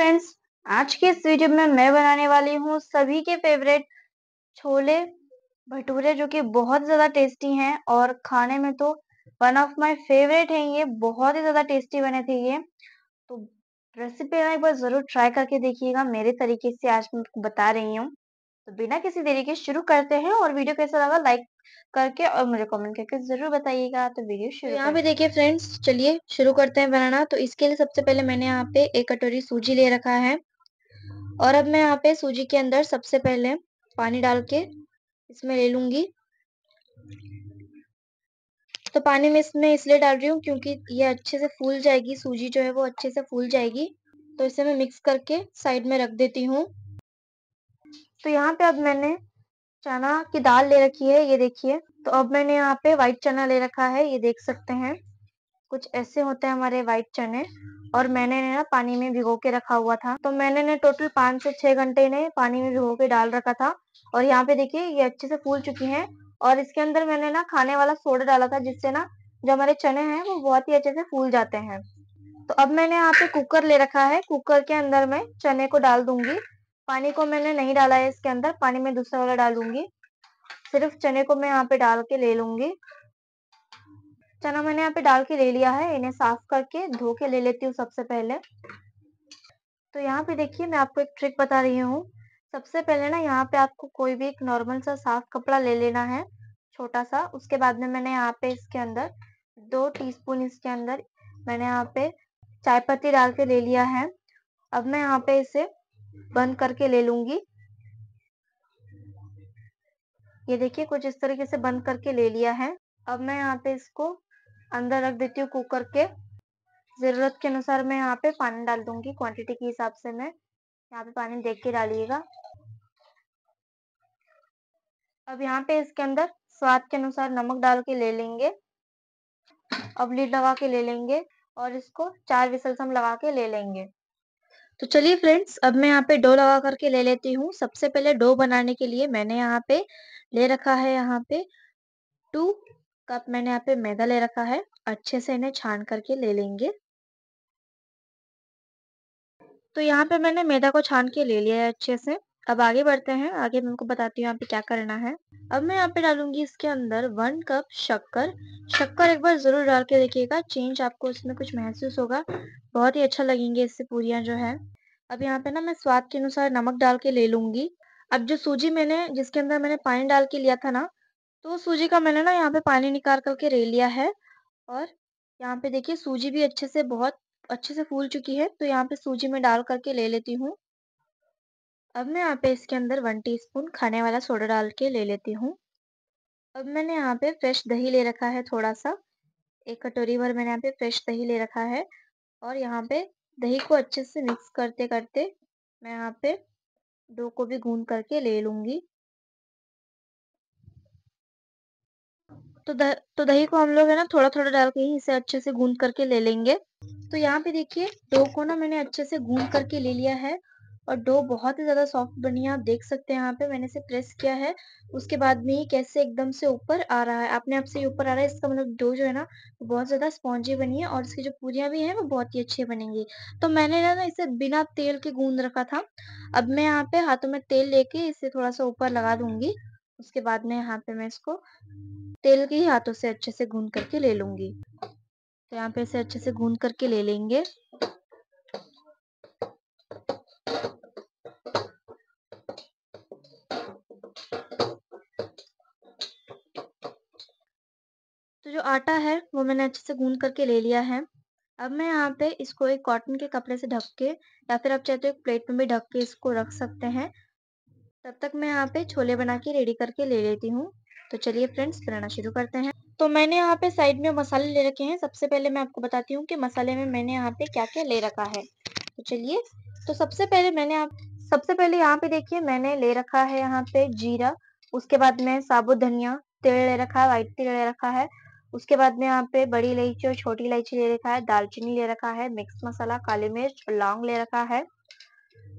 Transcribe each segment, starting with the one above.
friends आज के इस वीडियो में मैं बनाने वाली हूँ सभी के फेवरेट छोले भटूरे जो कि बहुत ज़्यादा टेस्टी हैं और खाने में तो वन ऑफ माय फेवरेट हैं ये बहुत ही ज़्यादा टेस्टी बने थे ये तो रेसिपी ना एक बार ज़रूर ट्राई करके देखिएगा मेरे तरीके से आज मैं बता रही हूँ तो बिना किसी देरी के शुरू करते हैं और वीडियो कैसा लगा लाइक करके और मुझे कमेंट करके जरूर बताइएगा तो वीडियो तो शुरू यहाँ पे देखिए फ्रेंड्स चलिए शुरू करते हैं बनाना तो इसके लिए सबसे पहले मैंने यहाँ पे एक कटोरी सूजी ले रखा है और अब मैं यहाँ पे सूजी के अंदर सबसे पहले पानी डाल के इसमें ले लूंगी तो पानी में इसमें इसलिए डाल रही हूँ क्योंकि ये अच्छे से फूल जाएगी सूजी जो है वो अच्छे से फूल जाएगी तो इसे मैं मिक्स करके साइड में रख देती हूँ तो यहाँ पे अब मैंने चना की दाल ले रखी है ये देखिए तो अब मैंने यहाँ पे व्हाइट चना ले रखा है ये देख सकते हैं कुछ ऐसे होते हैं हमारे व्हाइट चने और मैंने ना पानी में भिगो के रखा हुआ था तो मैंने ने टोटल पांच से छह घंटे ने पानी में भिगो के डाल रखा था और यहाँ पे देखिए ये अच्छे से फूल चुकी हैं और इसके अंदर मैंने ना खाने वाला सोडा डाला था जिससे ना जो हमारे चने हैं वो बहुत ही अच्छे से फूल जाते हैं तो अब मैंने यहाँ पे कुकर ले रखा है कुकर के अंदर मैं चने को डाल दूंगी पानी को मैंने नहीं डाला है इसके अंदर पानी में दूसरा वाला डालूंगी सिर्फ चने को मैं यहाँ पे डाल के ले लूंगी चना मैंने यहाँ पे डाल के ले लिया है इन्हें साफ करके धो के ले लेती हूँ सबसे पहले तो यहाँ पे देखिए मैं आपको एक ट्रिक बता रही हूँ सबसे पहले ना यहाँ पे आपको कोई भी एक नॉर्मल सा साफ कपड़ा ले लेना है छोटा सा उसके बाद में मैंने यहाँ पे इसके अंदर दो टीस्पून इसके अंदर मैंने यहाँ पे चाय पत्ती डाल के ले लिया है अब मैं यहाँ पे इसे बंद करके ले लूंगी ये देखिए कुछ इस तरीके से बंद करके ले लिया है अब मैं यहाँ पे इसको अंदर रख देती हूँ कुकर के ज़रूरत के अनुसार मैं यहाँ पे पानी डाल दूंगी क्वांटिटी के हिसाब से मैं यहाँ पे पानी देख के डालिएगा अब यहाँ पे इसके अंदर स्वाद के अनुसार नमक डाल के ले लेंगे अब लीड लगा के ले लेंगे और इसको चार विसल्स हम लगा के ले लेंगे तो चलिए फ्रेंड्स अब मैं यहाँ पे डो लगा करके ले लेती हूँ सबसे पहले डो बनाने के लिए मैंने यहाँ पे ले रखा है यहाँ पे टू कप मैंने यहाँ पे मैदा ले रखा है अच्छे से इन्हें छान करके ले लेंगे तो यहाँ पे मैंने मैदा को छान के ले लिया है अच्छे से अब आगे बढ़ते हैं आगे मैं आपको बताती हूँ यहाँ पे क्या करना है अब मैं यहाँ पे डालूंगी इसके अंदर वन कप शक्कर शक्कर एक बार ज़रूर डाल के देखिएगा चेंज आपको इसमें कुछ महसूस होगा बहुत ही अच्छा लगेंगे इससे पूरिया जो है अब यहाँ पे ना मैं स्वाद के अनुसार नमक डाल के ले लूंगी अब जो सूजी मैंने जिसके अंदर मैंने पानी डाल के लिया था ना तो सूजी का मैंने ना यहाँ पे पानी निकाल करके ले लिया है और यहाँ पे देखिए सूजी भी अच्छे से बहुत अच्छे से फूल चुकी है तो यहाँ पे सूजी में डाल करके ले लेती हूँ अब मैं यहाँ पे इसके अंदर वन टीस्पून खाने वाला सोडा डाल के ले लेती हूँ अब मैंने यहाँ पे फ्रेश दही ले रखा है थोड़ा सा एक कटोरी भर मैंने यहाँ पे फ्रेश दही ले रखा है और यहाँ पे दही को अच्छे से मिक्स करते करते मैं यहाँ पे डो को भी गूंद करके ले लूंगी तो द, तो दही को हम लोग है ना थोड़ा थोड़ा डाल के ही इसे अच्छे से गूंद करके ले लेंगे तो यहाँ पे देखिए डो को ना मैंने अच्छे से गूंद करके ले लिया है और डो बहुत ही ज़्यादा सॉफ्ट बनी है आप देख सकते हैं यहाँ पे मैंने इसे प्रेस किया है उसके बाद में ही कैसे एकदम से ऊपर आ रहा है अपने आप से ऊपर आ रहा है इसका मतलब डो जो है ना बहुत ज़्यादा स्पॉन्जी बनी है और इसकी जो पूरी भी है वो बहुत ही अच्छी बनेंगी तो मैंने ना इसे बिना तेल के गूंद रखा था अब मैं यहाँ पे हाथों में तेल लेके इसे थोड़ा सा ऊपर लगा दूंगी उसके बाद में यहाँ पे मैं इसको तेल के ही हाथों से अच्छे से गूंद करके ले लूंगी तो यहाँ पे इसे अच्छे से गूंद करके ले लेंगे आटा है वो मैंने अच्छे से गूंद करके ले लिया है अब मैं यहाँ पे इसको एक कॉटन के कपड़े से ढक के या फिर आप चाहे तो एक प्लेट में भी ढक के इसको रख सकते हैं तब तक मैं यहाँ पे छोले बना के रेडी करके ले लेती हूँ तो चलिए फ्रेंड्स बनाना शुरू करते हैं तो मैंने यहाँ पे साइड में मसाले ले रखे हैं सबसे पहले मैं आपको बताती हूँ कि मसाले में मैंने यहाँ पे क्या क्या ले रखा है तो चलिए तो सबसे पहले मैंने आप सबसे पहले यहाँ पे देखिए मैंने ले रखा है यहाँ पे जीरा उसके बाद में साबुत धनिया तेल ले रखा है व्हाइट तेल ले रखा है उसके बाद में यहाँ पे बड़ी इलायची और छोटी इलायची ले रखा है दालचीनी ले रखा है मिक्स मसाला काली मिर्च और लौंग ले रखा है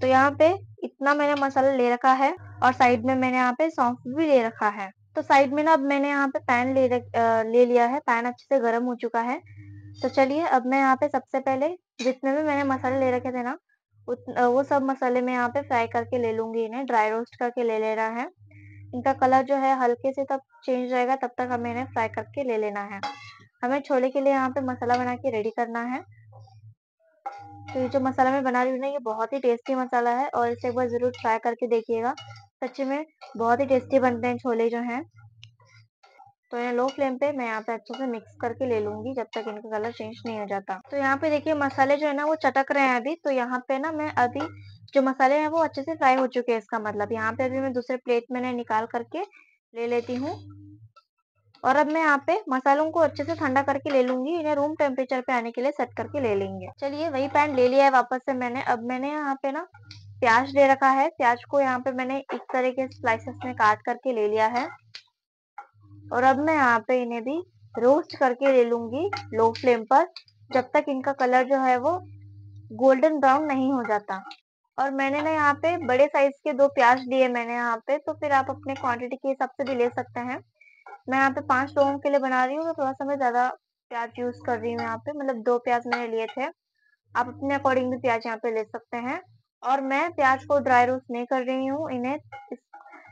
तो यहाँ पे इतना मैंने मसाला ले रखा है और साइड में मैंने यहाँ पे सौंफ भी ले रखा है तो साइड में ना अब मैंने यहाँ पे पैन ले रख ले लिया है पैन अच्छे से गर्म हो चुका है तो चलिए अब मैं यहाँ पे सबसे पहले जितने भी मैंने मसाले ले रखे थे ना वो सब मसाले मैं यहाँ पे फ्राई करके ले लूंगी इन्हें ड्राई रोस्ट करके ले ले रहा है इनका कलर जो है हल्के से तब चेंज रहेगा तब तक हमें इन्हें फ्राई करके ले लेना है हमें छोले के लिए यहाँ पे मसाला बना के रेडी करना है तो ये जो मसाला मैं बना रही हूँ ना ये बहुत ही टेस्टी मसाला है और इसे एक बार ज़रूर ट्राई करके देखिएगा सच में बहुत ही टेस्टी बनते हैं छोले जो हैं तो इन्हें लो फ्लेम पे मैं यहाँ पे अच्छे से मिक्स करके ले लूंगी जब तक इनका कलर चेंज नहीं हो जाता तो यहाँ पे देखिए मसाले जो है ना वो चटक रहे हैं अभी तो यहाँ पे ना मैं अभी जो मसाले हैं वो अच्छे से फ्राई हो चुके हैं इसका मतलब यहाँ पे अभी मैं दूसरे प्लेट में निकाल करके ले लेती हूँ और अब मैं यहाँ पे मसालों को अच्छे से ठंडा करके ले लूंगी इन्हें रूम टेम्परेचर पे आने के लिए सेट करके ले लेंगे चलिए वही पैन ले लिया है वापस से मैंने अब मैंने यहाँ पे ना प्याज ले रखा है प्याज को यहाँ पे मैंने इस तरह के स्लाइसेस में काट करके ले लिया है और अब मैं यहाँ पे इन्हें भी रोस्ट करके ले लूंगी लो फ्लेम पर जब तक इनका कलर जो है वो गोल्डन ब्राउन नहीं हो जाता और मैंने ना यहाँ पे बड़े साइज के दो प्याज लिए मैंने यहाँ पे तो फिर आप अपने क्वांटिटी के हिसाब से भी ले सकते हैं मैं यहाँ पे पांच लोगों के लिए बना रही हूँ तो थोड़ा सा मैं ज्यादा प्याज यूज कर रही हूँ यहाँ पे मतलब दो प्याज मैंने लिए थे आप अपने अकॉर्डिंग भी प्याज यहाँ पे ले सकते हैं और मैं प्याज को ड्राई रोस्ट नहीं कर रही हूँ इन्हें इस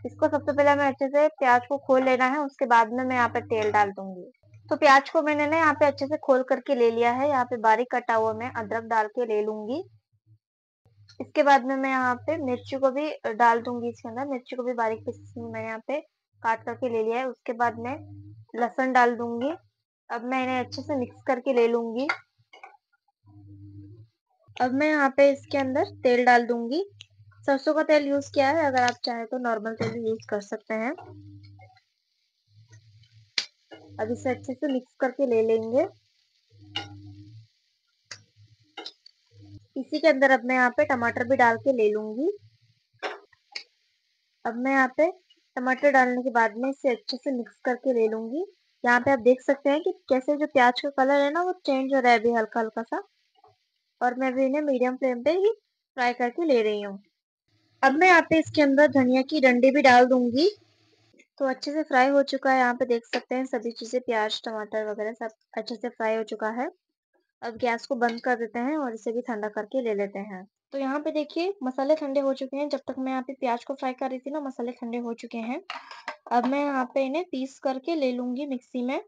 इसको सबसे पहले हमें अच्छे से प्याज को खोल लेना है उसके बाद में मैं यहाँ पे तेल डाल दूंगी तो प्याज को मैंने ना यहाँ पे अच्छे से खोल करके ले लिया है यहाँ पे बारीक कटा हुआ मैं अदरक डाल के ले लूंगी इसके बाद में मैं यहाँ पे मिर्ची को भी डाल दूंगी इसके अंदर मिर्ची को भी बारीक पीस मैंने यहाँ पे काट करके ले लिया है उसके बाद में लहसन डाल दूंगी अब मैं इन्हें अच्छे से मिक्स करके ले लूंगी अब मैं यहाँ पे इसके अंदर तेल डाल दूंगी सरसों का तेल यूज किया है अगर आप चाहे तो नॉर्मल तेल भी यूज कर सकते हैं अब इसे अच्छे से मिक्स करके ले लेंगे इसी के अंदर अब मैं यहाँ पे टमाटर भी डाल के ले लूंगी अब मैं यहाँ पे टमाटर डालने के बाद में इसे अच्छे से मिक्स करके ले लूंगी यहाँ पे आप देख सकते हैं कि कैसे जो प्याज का कलर है ना वो चेंज हो रहा है अभी हल्का हल्का सा और मैं अभी इन्हें मीडियम फ्लेम पे ही फ्राई करके ले रही हूँ अब मैं यहाँ पे इसके अंदर धनिया की डंडी भी डाल दूंगी तो अच्छे से फ्राई हो चुका है यहाँ पे देख सकते हैं सभी चीज़ें प्याज टमाटर वगैरह सब अच्छे से फ्राई हो चुका है अब गैस को बंद कर देते हैं और इसे भी ठंडा करके ले लेते हैं तो यहाँ पे देखिए मसाले ठंडे हो चुके हैं जब तक मैं यहाँ पे प्याज को फ्राई कर रही थी ना मसाले ठंडे हो चुके हैं अब मैं यहाँ पे इन्हें पीस करके ले लूंगी मिक्सी में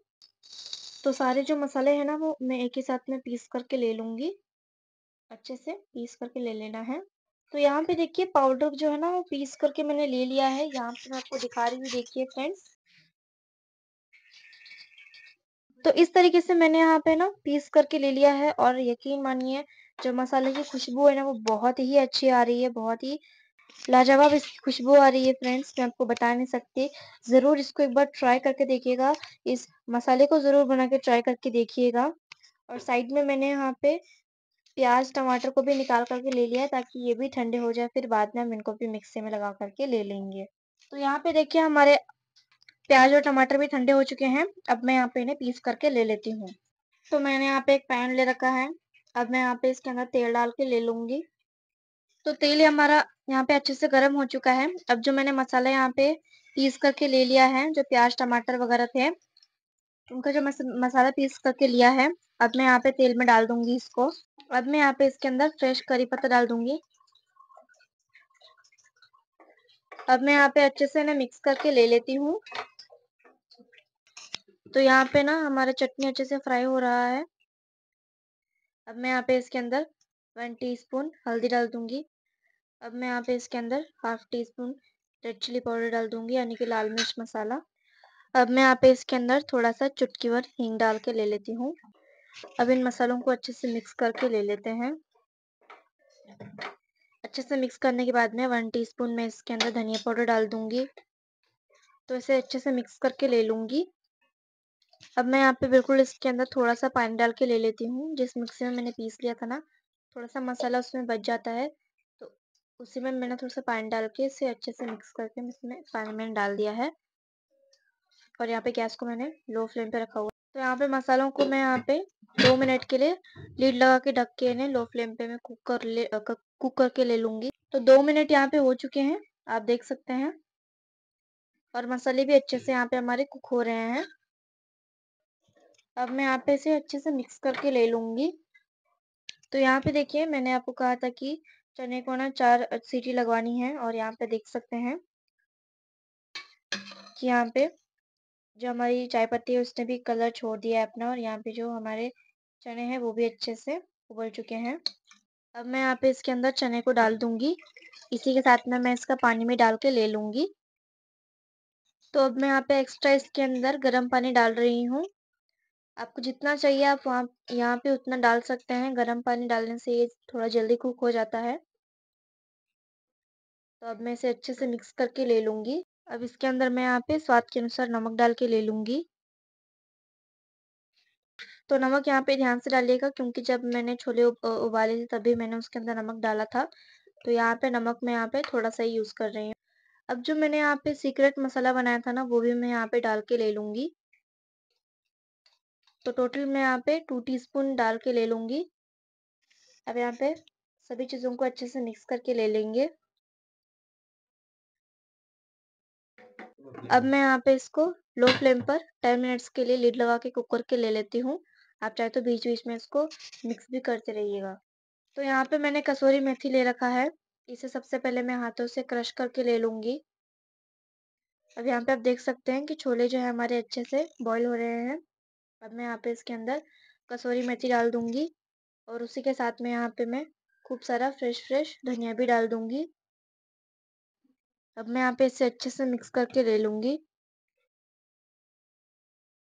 तो सारे जो मसाले हैं ना वो मैं एक ही साथ में पीस करके ले लूंगी अच्छे से पीस करके ले लेना है तो यहाँ पे देखिए पाउडर जो है ना वो पीस करके मैंने ले लिया है यहाँ पे मैं आपको दिखा रही हूँ देखिए फ्रेंड्स तो इस तरीके से मैंने यहाँ पे ना पीस करके ले लिया है और यकीन मानिए जो मसाले की खुशबू है ना वो बहुत ही अच्छी आ रही है बहुत ही लाजवाब इसकी खुशबू आ रही है फ्रेंड्स मैं आपको बता नहीं सकती ज़रूर इसको एक बार ट्राई करके देखिएगा इस मसाले को ज़रूर बना के ट्राई करके देखिएगा और साइड में मैंने यहाँ पे प्याज टमाटर को भी निकाल करके ले लिया है ताकि ये भी ठंडे हो जाए फिर बाद में हम इनको भी मिक्सी में लगा करके ले लेंगे तो यहाँ पे देखिए हमारे प्याज और टमाटर भी ठंडे हो चुके हैं अब मैं यहाँ पे इन्हें पीस करके ले लेती हूँ तो मैंने यहाँ पे एक पैन ले रखा है अब मैं यहाँ पे इसके अंदर तेल डाल के ले लूंगी तो तेल हमारा यहाँ पे अच्छे से गर्म हो चुका है अब जो मैंने मसाला यहाँ पे पीस करके ले लिया है जो प्याज टमाटर वगैरह थे उनका जो मसाला पीस करके लिया है अब मैं यहाँ पे तेल में डाल दूंगी इसको अब मैं यहाँ पे इसके अंदर फ्रेश करी पत्ता डाल दूंगी अब मैं यहाँ पे अच्छे से ना मिक्स करके ले लेती हूँ तो यहाँ पे ना हमारा चटनी अच्छे से फ्राई हो रहा है अब मैं यहाँ पे इसके अंदर वन टीस्पून हल्दी डाल दूंगी अब मैं यहाँ पे इसके अंदर half teaspoon red chilli powder डाल दूंगी यानी कि लाल मिर्च मसाला अब मैं यहाँ पे इसके अंदर थोड़ा सा चुटकी भर हींग डाल के ले लेती हूँ अब इन मसालों को अच्छे से मिक्स करके ले लेते हैं अच्छे से मिक्स करने के बाद में वन टीस्पून मैं इसके अंदर धनिया पाउडर डाल दूंगी तो इसे अच्छे से मिक्स करके ले लूंगी अब मैं यहाँ पे बिल्कुल इसके अंदर थोड़ा सा पानी डाल के ले लेती हूँ जिस मिक्सी में मैंने पीस लिया था ना थोड़ा सा मसाला उसमें बच जाता है तो उसी में मैंने थोड़ा सा पानी डाल के इसे अच्छे से मिक्स करके इसमें पानी मैंने डाल दिया है और यहाँ पे गैस को मैंने लो फ्लेम पे रखा हुआ तो यहाँ पे मसालों को मैं यहाँ पे दो मिनट के लिए लीड लगा के ढक के इन्हें लो फ्लेम पे मैं कुक कर ले कुक करके ले लूंगी तो दो मिनट यहाँ पे हो चुके हैं आप देख सकते हैं और मसाले भी अच्छे से यहाँ पे हमारे कुक हो रहे हैं अब मैं यहाँ पे इसे अच्छे से मिक्स करके ले लूंगी तो यहाँ पे देखिए मैंने आपको कहा था कि चने को ना चार सीटी लगवानी है और यहाँ पे देख सकते हैं कि यहाँ पे जो हमारी चाय पत्ती है उसने भी कलर छोड़ दिया है अपना और यहाँ पे जो हमारे चने हैं वो भी अच्छे से उबल चुके हैं अब मैं यहाँ पे इसके अंदर चने को डाल दूंगी इसी के साथ में मैं इसका पानी में डाल के ले लूँगी तो अब मैं यहाँ पे एक्स्ट्रा इसके अंदर गर्म पानी डाल रही हूँ आपको जितना चाहिए आप वहाँ यहाँ पे उतना डाल सकते हैं गर्म पानी डालने से ये थोड़ा जल्दी कुक हो जाता है तो अब मैं इसे अच्छे से मिक्स करके ले लूँगी अब इसके अंदर मैं यहाँ पे स्वाद के अनुसार नमक डाल के ले लूंगी तो नमक यहाँ पे ध्यान से डालिएगा क्योंकि जब मैंने छोले उबाले थे तभी मैंने उसके अंदर नमक डाला था तो यहाँ पे नमक मैं यहाँ पे थोड़ा सा ही यूज़ कर रही हूँ अब जो मैंने यहाँ पे सीक्रेट मसाला बनाया था ना वो भी मैं यहाँ पे डाल के ले लूंगी तो टोटल मैं यहाँ पे टू स्पून डाल के ले लूंगी अब यहाँ पे सभी चीज़ों को अच्छे से मिक्स करके ले लेंगे अब मैं यहाँ पे इसको लो फ्लेम पर टेन मिनट्स के लिए लीड लगा के कुक करके ले लेती हूँ आप चाहे तो बीच बीच में इसको मिक्स भी करते रहिएगा तो यहाँ पे मैंने कसूरी मेथी ले रखा है इसे सबसे पहले मैं हाथों से क्रश करके ले लूंगी अब यहाँ पे आप देख सकते हैं कि छोले जो है हमारे अच्छे से बॉईल हो रहे हैं अब मैं यहाँ पे इसके अंदर कसूरी मेथी डाल दूंगी और उसी के साथ में यहाँ पे मैं खूब सारा फ्रेश फ्रेश धनिया भी डाल दूंगी अब मैं यहाँ पे इसे अच्छे से मिक्स करके ले लूँगी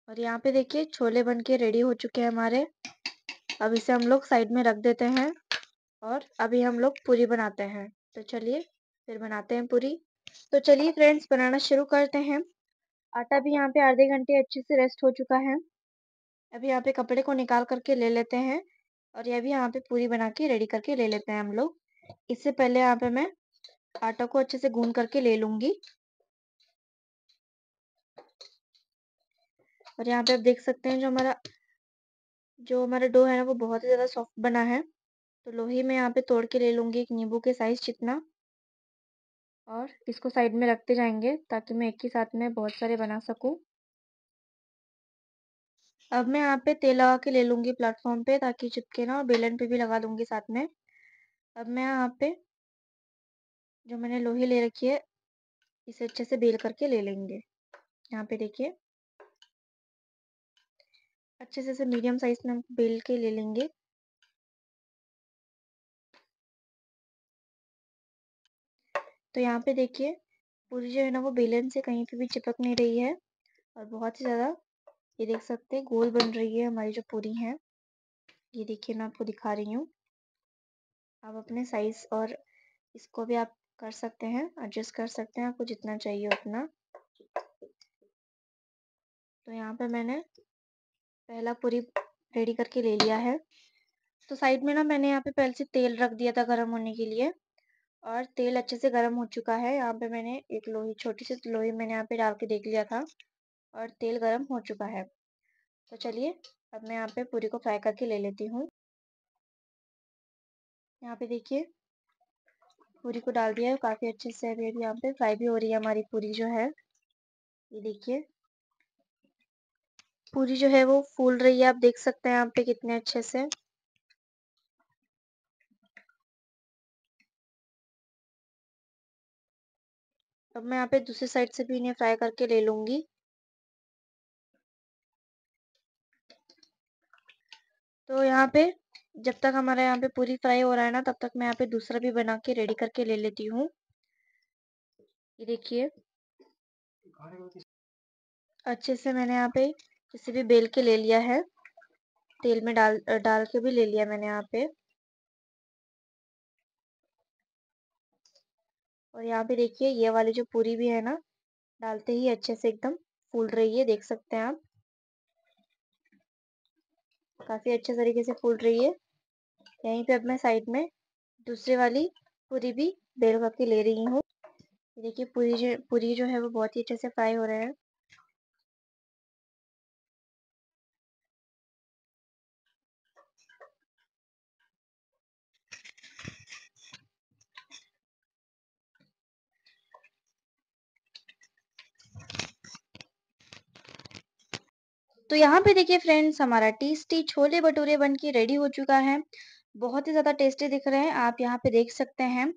और यहाँ पे देखिए छोले बन के रेडी हो चुके हैं हमारे अब इसे हम लोग साइड में रख देते हैं और अभी हम लोग पूरी बनाते हैं तो चलिए फिर बनाते हैं पूरी तो चलिए फ्रेंड्स बनाना शुरू करते हैं आटा भी यहाँ पे आधे घंटे अच्छे से रेस्ट हो चुका है अभी यहाँ पे कपड़े को निकाल करके ले लेते हैं और ये भी यहाँ पे पूरी बना के रेडी करके ले लेते हैं हम लोग इससे पहले यहाँ पे मैं आटा को अच्छे से गून करके ले लूंगी और यहाँ पे आप देख सकते हैं जो हमारा जो हमारा डो है ना वो बहुत ही ज़्यादा सॉफ्ट बना है तो लोही में यहाँ पे तोड़ के ले लूंगी एक नींबू के साइज़ जितना और इसको साइड में रखते जाएंगे ताकि मैं एक ही साथ में बहुत सारे बना सकूं अब मैं यहाँ पे तेल लगा के ले लूंगी प्लेटफॉर्म पे ताकि चिपके ना और बेलन पे भी लगा दूँगी साथ में अब मैं यहाँ पे जो मैंने लोही ले रखी है इसे अच्छे से बेल करके ले लेंगे यहाँ पे देखिए अच्छे से इसे मीडियम साइज में हम बेल के ले लेंगे तो यहाँ पे देखिए पूरी जो है ना वो बेलन से कहीं पे भी चिपक नहीं रही है और बहुत ही ज़्यादा ये देख सकते हैं गोल बन रही है हमारी जो पूरी है ये देखिए मैं आपको दिखा रही हूँ आप अपने साइज़ और इसको भी आप कर सकते हैं एडजस्ट कर सकते हैं आपको जितना चाहिए उतना तो यहाँ पे मैंने पहला पूरी रेडी करके ले लिया है तो साइड में ना मैंने यहाँ पे पहले से तेल रख दिया था गर्म होने के लिए और तेल अच्छे से गर्म हो चुका है यहाँ पे मैंने एक लोही छोटी सी लोही मैंने यहाँ पे डाल के देख लिया था और तेल गर्म हो चुका है तो चलिए अब मैं यहाँ पे पूरी को फ्राई करके ले लेती हूँ यहाँ पे देखिए पूरी को डाल दिया है काफ़ी अच्छे से अभी अभी यहाँ पे फ्राई भी हो रही है हमारी पूरी जो है ये देखिए पूरी जो है वो फूल रही है आप देख सकते हैं यहाँ पे कितने अच्छे से अब मैं यहाँ पे दूसरी साइड से भी इन्हें फ्राई करके ले लूंगी तो यहाँ पे जब तक हमारे यहाँ पे पूरी फ्राई हो रहा है ना तब तक मैं यहाँ पे दूसरा भी बना के रेडी करके ले लेती हूँ ये देखिए अच्छे से मैंने यहाँ पे किसी भी बेल के ले लिया है तेल में डाल डाल के भी ले लिया मैंने यहाँ पे और यहाँ पे देखिए ये वाली जो पूरी भी है ना डालते ही अच्छे से एकदम फूल रही है देख सकते हैं आप काफी अच्छे तरीके से फूल रही है यहीं पे अब मैं साइड में दूसरी वाली पूरी भी बेल के ले रही हूँ देखिए पूरी जो पूरी जो है वो बहुत ही अच्छे से फ्राई हो रहा है तो यहाँ पे देखिए फ्रेंड्स हमारा टेस्टी छोले भटूरे बन के रेडी हो चुका है बहुत ही ज्यादा टेस्टी दिख रहे हैं आप यहाँ पे देख सकते हैं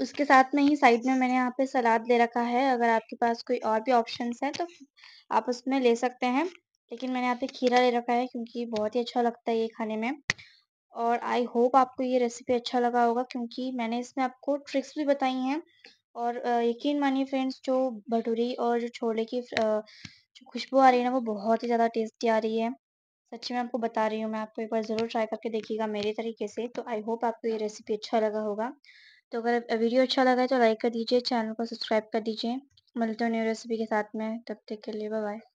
उसके साथ में ही साइड में मैंने यहाँ पे सलाद ले रखा है अगर आपके पास कोई और भी ऑप्शन है तो आप उसमें ले सकते हैं लेकिन मैंने यहाँ पे खीरा ले रखा है क्योंकि बहुत ही अच्छा लगता है ये खाने में और आई होप आपको ये रेसिपी अच्छा लगा होगा क्योंकि मैंने इसमें आपको ट्रिक्स भी बताई हैं और यकीन मानिए फ्रेंड्स जो भटूरी और जो छोले की जो खुशबू आ रही है ना वो बहुत ही ज़्यादा टेस्टी आ रही है सच्ची में आपको बता रही हूँ मैं आपको एक बार ज़रूर ट्राई करके देखिएगा मेरे तरीके से तो आई होप आपको ये रेसिपी अच्छा लगा होगा तो अगर वीडियो अच्छा लगा है तो लाइक कर दीजिए चैनल को सब्सक्राइब कर दीजिए मिलते हो न्यू रेसिपी के साथ में तब तक के लिए बाय